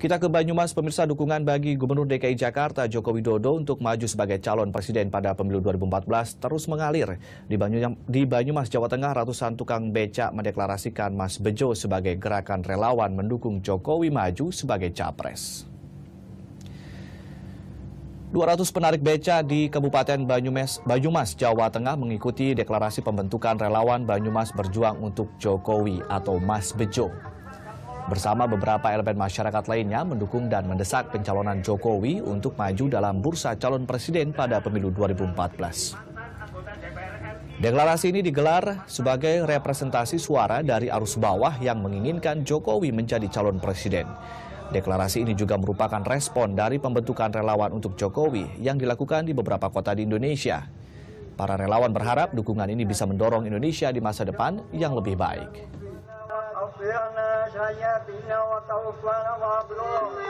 Kita ke Banyumas, pemirsa dukungan bagi Gubernur DKI Jakarta Joko Widodo untuk maju sebagai calon presiden pada pemilu 2014 terus mengalir. Di, Banyumas, di Banyumas, Jawa Tengah, ratusan tukang becak mendeklarasikan Mas Bejo sebagai gerakan relawan mendukung Jokowi maju sebagai capres. 200 penarik beca di Kabupaten Banyumas, Banyumas, Jawa Tengah mengikuti deklarasi pembentukan relawan Banyumas Berjuang untuk Jokowi atau Mas Bejo bersama beberapa elemen masyarakat lainnya mendukung dan mendesak pencalonan Jokowi untuk maju dalam bursa calon presiden pada pemilu 2014. Deklarasi ini digelar sebagai representasi suara dari arus bawah yang menginginkan Jokowi menjadi calon presiden. Deklarasi ini juga merupakan respon dari pembentukan relawan untuk Jokowi yang dilakukan di beberapa kota di Indonesia. Para relawan berharap dukungan ini bisa mendorong Indonesia di masa depan yang lebih baik. Eh, شياطين وسوف نظهر